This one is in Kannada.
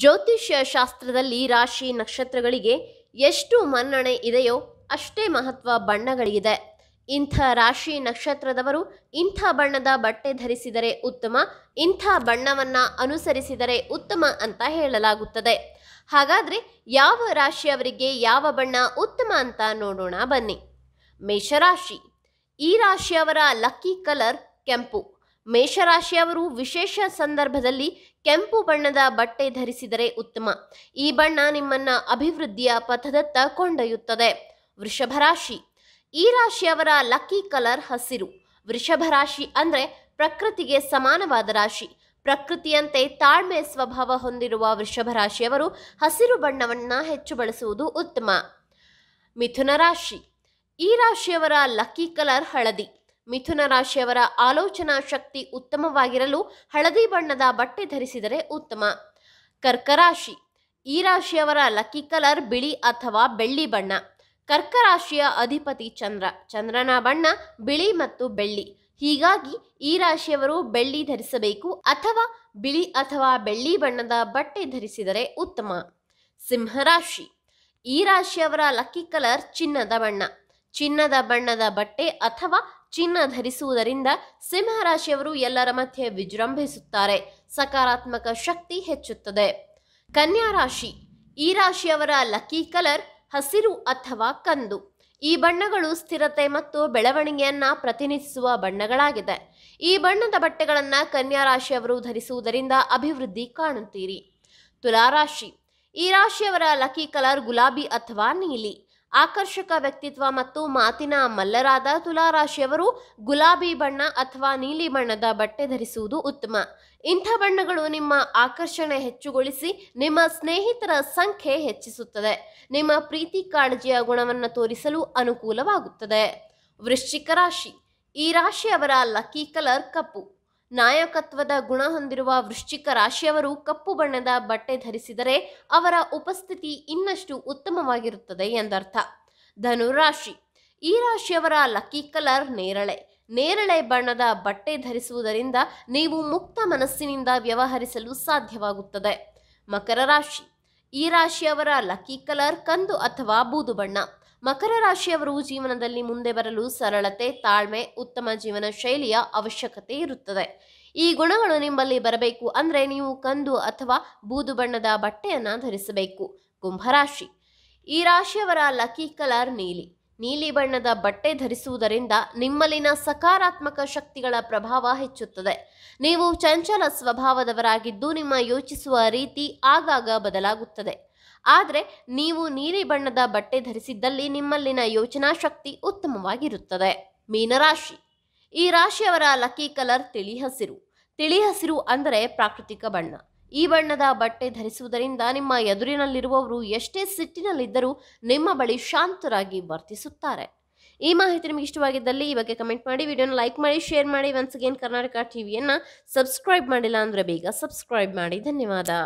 ಜ್ಯೋತಿಷ್ಯ ಶಾಸ್ತ್ರದಲ್ಲಿ ರಾಶಿ ನಕ್ಷತ್ರಗಳಿಗೆ ಎಷ್ಟು ಮನ್ನಣೆ ಇದೆಯೋ ಅಷ್ಟೇ ಮಹತ್ವ ಬಣ್ಣಗಳಿಗಿದೆ ಇಂಥ ರಾಶಿ ನಕ್ಷತ್ರದವರು ಇಂಥ ಬಣ್ಣದ ಬಟ್ಟೆ ಧರಿಸಿದರೆ ಉತ್ತಮ ಇಂಥ ಬಣ್ಣವನ್ನು ಅನುಸರಿಸಿದರೆ ಉತ್ತಮ ಅಂತ ಹೇಳಲಾಗುತ್ತದೆ ಹಾಗಾದರೆ ಯಾವ ರಾಶಿಯವರಿಗೆ ಯಾವ ಬಣ್ಣ ಉತ್ತಮ ಅಂತ ನೋಡೋಣ ಬನ್ನಿ ಮೇಷರಾಶಿ ಈ ರಾಶಿಯವರ ಲಕ್ಕಿ ಕಲರ್ ಕೆಂಪು ಮೇಷರಾಶಿಯವರು ವಿಶೇಷ ಸಂದರ್ಭದಲ್ಲಿ ಕೆಂಪು ಬಣ್ಣದ ಬಟ್ಟೆ ಧರಿಸಿದರೆ ಉತ್ತಮ ಈ ಬಣ್ಣ ನಿಮ್ಮನ್ನ ಅಭಿವೃದ್ಧಿಯ ಪಥದತ್ತ ಕೊಂಡೊಯ್ಯುತ್ತದೆ ವೃಷಭ ರಾಶಿ ಈ ರಾಶಿಯವರ ಲಕ್ಕಿ ಕಲರ್ ಹಸಿರು ವೃಷಭ ರಾಶಿ ಅಂದರೆ ಪ್ರಕೃತಿಗೆ ಸಮಾನವಾದ ರಾಶಿ ಪ್ರಕೃತಿಯಂತೆ ತಾಳ್ಮೆ ಸ್ವಭಾವ ಹೊಂದಿರುವ ವೃಷಭ ರಾಶಿಯವರು ಹಸಿರು ಬಣ್ಣವನ್ನು ಹೆಚ್ಚು ಬಳಸುವುದು ಉತ್ತಮ ಮಿಥುನ ರಾಶಿ ಈ ರಾಶಿಯವರ ಲಕ್ಕಿ ಕಲರ್ ಹಳದಿ ಮಿಥುನ ರಾಶಿಯವರ ಆಲೋಚನಾ ಶಕ್ತಿ ಉತ್ತಮವಾಗಿರಲು ಹಳದಿ ಬಣ್ಣದ ಬಟ್ಟೆ ಧರಿಸಿದರೆ ಉತ್ತಮ ಕರ್ಕರಾಶಿ ಈ ರಾಶಿಯವರ ಲಕ್ಕಿ ಕಲರ್ ಬಿಳಿ ಅಥವಾ ಬೆಳ್ಳಿ ಬಣ್ಣ ಕರ್ಕರಾಶಿಯ ಅಧಿಪತಿ ಚಂದ್ರ ಚಂದ್ರನ ಬಣ್ಣ ಬಿಳಿ ಮತ್ತು ಬೆಳ್ಳಿ ಹೀಗಾಗಿ ಈ ರಾಶಿಯವರು ಬೆಳ್ಳಿ ಧರಿಸಬೇಕು ಅಥವಾ ಬಿಳಿ ಅಥವಾ ಬೆಳ್ಳಿ ಬಣ್ಣದ ಬಟ್ಟೆ ಧರಿಸಿದರೆ ಉತ್ತಮ ಸಿಂಹರಾಶಿ ಈ ರಾಶಿಯವರ ಲಕ್ಕಿ ಕಲರ್ ಚಿನ್ನದ ಬಣ್ಣ ಚಿನ್ನದ ಬಣ್ಣದ ಬಟ್ಟೆ ಅಥವಾ ಚಿನ್ನ ಧರಿಸುವುದರಿಂದ ಸಿಂಹ ರಾಶಿಯವರು ಎಲ್ಲರ ಮಧ್ಯೆ ವಿಜೃಂಭಿಸುತ್ತಾರೆ ಸಕಾರಾತ್ಮಕ ಶಕ್ತಿ ಹೆಚ್ಚುತ್ತದೆ ಕನ್ಯಾ ರಾಶಿ ಈ ರಾಶಿಯವರ ಲಕ್ಕಿ ಕಲರ್ ಹಸಿರು ಅಥವಾ ಕಂದು ಈ ಬಣ್ಣಗಳು ಸ್ಥಿರತೆ ಮತ್ತು ಬೆಳವಣಿಗೆಯನ್ನ ಪ್ರತಿನಿಧಿಸುವ ಬಣ್ಣಗಳಾಗಿದೆ ಈ ಬಣ್ಣದ ಬಟ್ಟೆಗಳನ್ನು ಕನ್ಯಾ ರಾಶಿಯವರು ಧರಿಸುವುದರಿಂದ ಅಭಿವೃದ್ಧಿ ಕಾಣುತ್ತೀರಿ ತುಲಾರಾಶಿ ಈ ರಾಶಿಯವರ ಲಕ್ಕಿ ಕಲರ್ ಗುಲಾಬಿ ಅಥವಾ ನೀಲಿ ಆಕರ್ಷಕ ವ್ಯಕ್ತಿತ್ವ ಮತ್ತು ಮಾತಿನ ಮಲ್ಲರಾದ ತುಲಾರಾಶಿಯವರು ಗುಲಾಬಿ ಬಣ್ಣ ಅಥವಾ ನೀಲಿ ಬಣ್ಣದ ಬಟ್ಟೆ ಧರಿಸುವುದು ಉತ್ತಮ ಇಂಥ ಬಣ್ಣಗಳು ನಿಮ್ಮ ಆಕರ್ಷಣೆ ಹೆಚ್ಚುಗೊಳಿಸಿ ನಿಮ್ಮ ಸ್ನೇಹಿತರ ಸಂಖ್ಯೆ ಹೆಚ್ಚಿಸುತ್ತದೆ ನಿಮ್ಮ ಪ್ರೀತಿ ಕಾಳಜಿಯ ಗುಣವನ್ನು ತೋರಿಸಲು ಅನುಕೂಲವಾಗುತ್ತದೆ ವೃಶ್ಚಿಕ ರಾಶಿ ಈ ರಾಶಿಯವರ ಲಕ್ಕಿ ಕಲರ್ ಕಪ್ಪು ನಾಯಕತ್ವದ ಗುಣ ಹೊಂದಿರುವ ವೃಶ್ಚಿಕ ರಾಶಿಯವರು ಕಪ್ಪು ಬಣ್ಣದ ಬಟ್ಟೆ ಧರಿಸಿದರೆ ಅವರ ಉಪಸ್ಥಿತಿ ಇನ್ನಷ್ಟು ಉತ್ತಮವಾಗಿರುತ್ತದೆ ಎಂದರ್ಥ ಧನುರಾಶಿ ಈ ರಾಶಿಯವರ ಲಕ್ಕಿ ಕಲರ್ ನೇರಳೆ ನೇರಳೆ ಬಣ್ಣದ ಬಟ್ಟೆ ಧರಿಸುವುದರಿಂದ ನೀವು ಮುಕ್ತ ಮನಸ್ಸಿನಿಂದ ವ್ಯವಹರಿಸಲು ಸಾಧ್ಯವಾಗುತ್ತದೆ ಮಕರ ರಾಶಿ ಈ ರಾಶಿಯವರ ಲಕ್ಕಿ ಕಲರ್ ಕಂದು ಅಥವಾ ಬೂದು ಬಣ್ಣ ಮಕರ ರಾಶಿಯವರು ಜೀವನದಲ್ಲಿ ಮುಂದೆ ಬರಲು ಸರಳತೆ ತಾಳ್ಮೆ ಉತ್ತಮ ಜೀವನ ಶೈಲಿಯ ಅವಶ್ಯಕತೆ ಇರುತ್ತದೆ ಈ ಗುಣಗಳು ನಿಮ್ಮಲ್ಲಿ ಬರಬೇಕು ಅಂದರೆ ನೀವು ಕಂದು ಅಥವಾ ಬೂದು ಬಣ್ಣದ ಬಟ್ಟೆಯನ್ನು ಧರಿಸಬೇಕು ಕುಂಭರಾಶಿ ಈ ರಾಶಿಯವರ ಲಕ್ಕಿ ಕಲರ್ ನೀಲಿ ನೀಲಿ ಬಣ್ಣದ ಬಟ್ಟೆ ಧರಿಸುವುದರಿಂದ ನಿಮ್ಮಲ್ಲಿನ ಸಕಾರಾತ್ಮಕ ಶಕ್ತಿಗಳ ಪ್ರಭಾವ ಹೆಚ್ಚುತ್ತದೆ ನೀವು ಚಂಚಲ ಸ್ವಭಾವದವರಾಗಿದ್ದು ನಿಮ್ಮ ಯೋಚಿಸುವ ರೀತಿ ಆಗಾಗ ಬದಲಾಗುತ್ತದೆ ಆದರೆ ನೀವು ನೀಲಿ ಬಣ್ಣದ ಬಟ್ಟೆ ಧರಿಸಿದ್ದಲ್ಲಿ ನಿಮ್ಮಲ್ಲಿನ ಯೋಚನಾ ಶಕ್ತಿ ಉತ್ತಮವಾಗಿರುತ್ತದೆ ಮೀನರಾಶಿ ಈ ರಾಶಿಯವರ ಲಕ್ಕಿ ಕಲರ್ ತಿಳಿ ಹಸಿರು ತಿಳಿ ಹಸಿರು ಅಂದರೆ ಪ್ರಾಕೃತಿಕ ಬಣ್ಣ ಈ ಬಣ್ಣದ ಬಟ್ಟೆ ಧರಿಸುವುದರಿಂದ ನಿಮ್ಮ ಎದುರಿನಲ್ಲಿರುವವರು ಎಷ್ಟೇ ಸಿಟ್ಟಿನಲ್ಲಿದ್ದರೂ ನಿಮ್ಮ ಬಳಿ ಶಾಂತರಾಗಿ ವರ್ತಿಸುತ್ತಾರೆ ಈ ಮಾಹಿತಿ ನಿಮಗೆ ಇಷ್ಟವಾಗಿದ್ದಲ್ಲಿ ಈ ಬಗ್ಗೆ ಕಮೆಂಟ್ ಮಾಡಿ ವಿಡಿಯೋನ ಲೈಕ್ ಮಾಡಿ ಶೇರ್ ಮಾಡಿ ಒನ್ಸ್ ಅಗೇನ್ ಕರ್ನಾಟಕ ಟಿವಿಯನ್ನು ಸಬ್ಸ್ಕ್ರೈಬ್ ಮಾಡಿಲ್ಲ ಅಂದರೆ ಬೇಗ ಸಬ್ಸ್ಕ್ರೈಬ್ ಮಾಡಿ ಧನ್ಯವಾದ